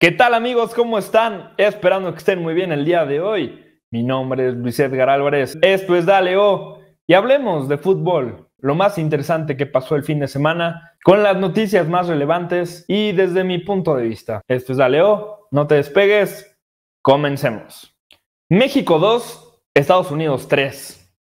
¿Qué tal amigos? ¿Cómo están? Esperando que estén muy bien el día de hoy. Mi nombre es Luis Edgar Álvarez. Esto es Daleo Y hablemos de fútbol, lo más interesante que pasó el fin de semana, con las noticias más relevantes y desde mi punto de vista. Esto es Daleo, No te despegues. Comencemos. México 2, Estados Unidos 3.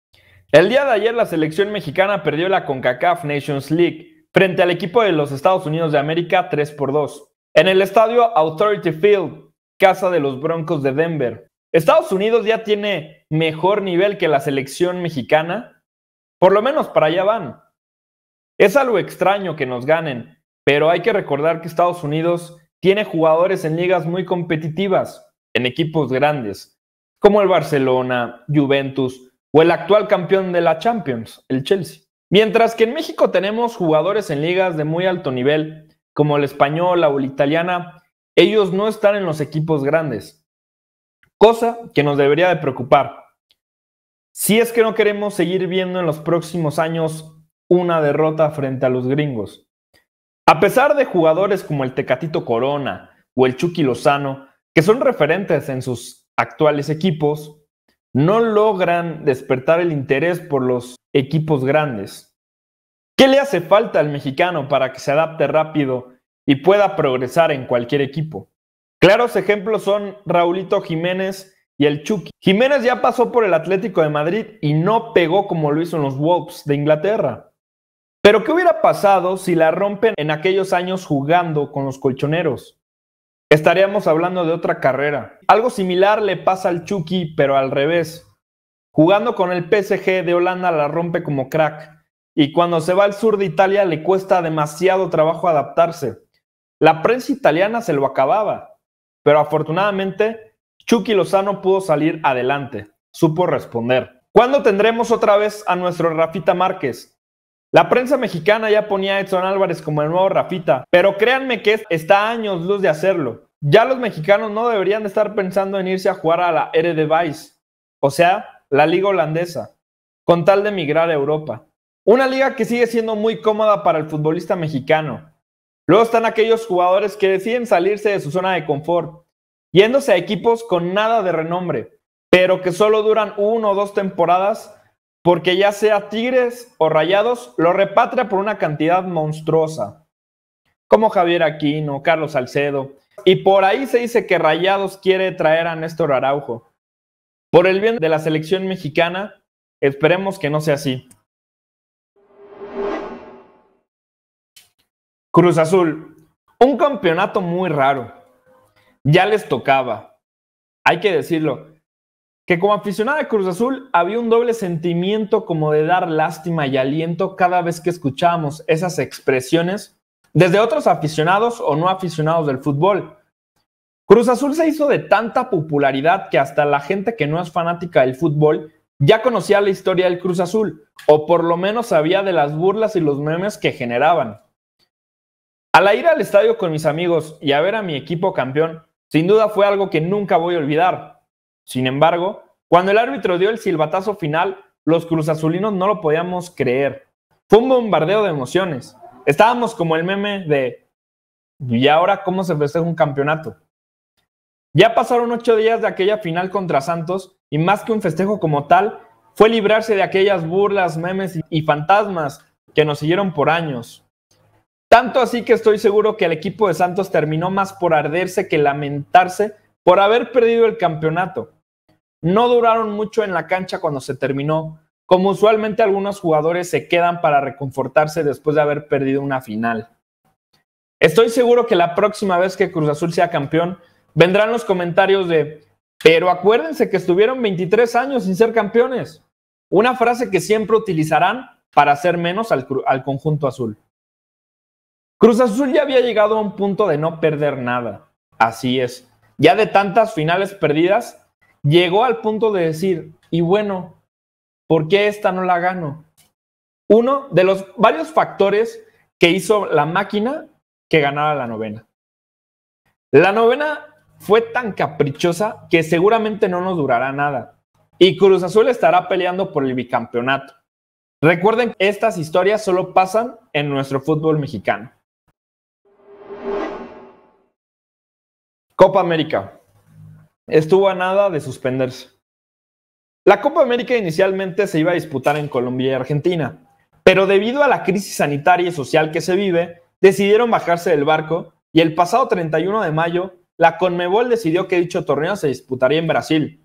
El día de ayer la selección mexicana perdió la CONCACAF Nations League frente al equipo de los Estados Unidos de América 3 por 2. En el estadio Authority Field, casa de los Broncos de Denver, Estados Unidos ya tiene mejor nivel que la selección mexicana. Por lo menos para allá van. Es algo extraño que nos ganen, pero hay que recordar que Estados Unidos tiene jugadores en ligas muy competitivas, en equipos grandes, como el Barcelona, Juventus o el actual campeón de la Champions, el Chelsea. Mientras que en México tenemos jugadores en ligas de muy alto nivel, como la española o la italiana, ellos no están en los equipos grandes, cosa que nos debería de preocupar. Si es que no queremos seguir viendo en los próximos años una derrota frente a los gringos. A pesar de jugadores como el Tecatito Corona o el Chucky Lozano, que son referentes en sus actuales equipos, no logran despertar el interés por los equipos grandes. ¿Qué le hace falta al mexicano para que se adapte rápido y pueda progresar en cualquier equipo. Claros ejemplos son Raulito Jiménez y el Chucky. Jiménez ya pasó por el Atlético de Madrid y no pegó como lo hizo en los Wolves de Inglaterra. Pero ¿qué hubiera pasado si la rompen en aquellos años jugando con los colchoneros? Estaríamos hablando de otra carrera. Algo similar le pasa al Chucky, pero al revés. Jugando con el PSG de Holanda la rompe como crack y cuando se va al sur de Italia le cuesta demasiado trabajo adaptarse. La prensa italiana se lo acababa, pero afortunadamente Chucky Lozano pudo salir adelante, supo responder. ¿Cuándo tendremos otra vez a nuestro Rafita Márquez? La prensa mexicana ya ponía a Edson Álvarez como el nuevo Rafita, pero créanme que está años luz de hacerlo. Ya los mexicanos no deberían estar pensando en irse a jugar a la Eredivisie, o sea, la liga holandesa, con tal de emigrar a Europa. Una liga que sigue siendo muy cómoda para el futbolista mexicano, Luego están aquellos jugadores que deciden salirse de su zona de confort, yéndose a equipos con nada de renombre, pero que solo duran una o dos temporadas porque ya sea Tigres o Rayados, lo repatria por una cantidad monstruosa, como Javier Aquino, Carlos Salcedo. Y por ahí se dice que Rayados quiere traer a Néstor Araujo. Por el bien de la selección mexicana, esperemos que no sea así. Cruz Azul, un campeonato muy raro. Ya les tocaba, hay que decirlo, que como aficionada de Cruz Azul había un doble sentimiento como de dar lástima y aliento cada vez que escuchábamos esas expresiones desde otros aficionados o no aficionados del fútbol. Cruz Azul se hizo de tanta popularidad que hasta la gente que no es fanática del fútbol ya conocía la historia del Cruz Azul, o por lo menos sabía de las burlas y los memes que generaban. Al ir al estadio con mis amigos y a ver a mi equipo campeón, sin duda fue algo que nunca voy a olvidar. Sin embargo, cuando el árbitro dio el silbatazo final, los cruzazulinos no lo podíamos creer. Fue un bombardeo de emociones. Estábamos como el meme de ¿y ahora cómo se festeja un campeonato? Ya pasaron ocho días de aquella final contra Santos y más que un festejo como tal, fue librarse de aquellas burlas, memes y fantasmas que nos siguieron por años. Tanto así que estoy seguro que el equipo de Santos terminó más por arderse que lamentarse por haber perdido el campeonato. No duraron mucho en la cancha cuando se terminó, como usualmente algunos jugadores se quedan para reconfortarse después de haber perdido una final. Estoy seguro que la próxima vez que Cruz Azul sea campeón, vendrán los comentarios de, pero acuérdense que estuvieron 23 años sin ser campeones. Una frase que siempre utilizarán para hacer menos al, al conjunto azul. Cruz Azul ya había llegado a un punto de no perder nada. Así es. Ya de tantas finales perdidas, llegó al punto de decir, y bueno, ¿por qué esta no la gano? Uno de los varios factores que hizo la máquina que ganara la novena. La novena fue tan caprichosa que seguramente no nos durará nada. Y Cruz Azul estará peleando por el bicampeonato. Recuerden que estas historias solo pasan en nuestro fútbol mexicano. Copa América. Estuvo a nada de suspenderse. La Copa América inicialmente se iba a disputar en Colombia y Argentina, pero debido a la crisis sanitaria y social que se vive, decidieron bajarse del barco y el pasado 31 de mayo, la Conmebol decidió que dicho torneo se disputaría en Brasil.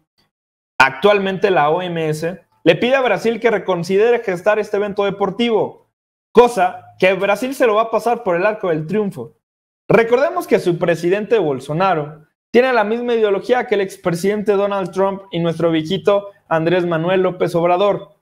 Actualmente la OMS le pide a Brasil que reconsidere gestar este evento deportivo, cosa que Brasil se lo va a pasar por el arco del triunfo. Recordemos que su presidente Bolsonaro tiene la misma ideología que el expresidente Donald Trump y nuestro viejito Andrés Manuel López Obrador,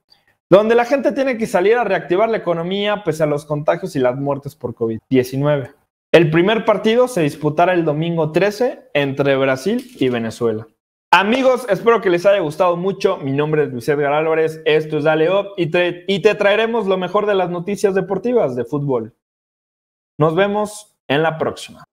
donde la gente tiene que salir a reactivar la economía pese a los contagios y las muertes por COVID-19. El primer partido se disputará el domingo 13 entre Brasil y Venezuela. Amigos, espero que les haya gustado mucho. Mi nombre es Luis Edgar Álvarez, esto es Dale y y te traeremos lo mejor de las noticias deportivas de fútbol. Nos vemos en la próxima.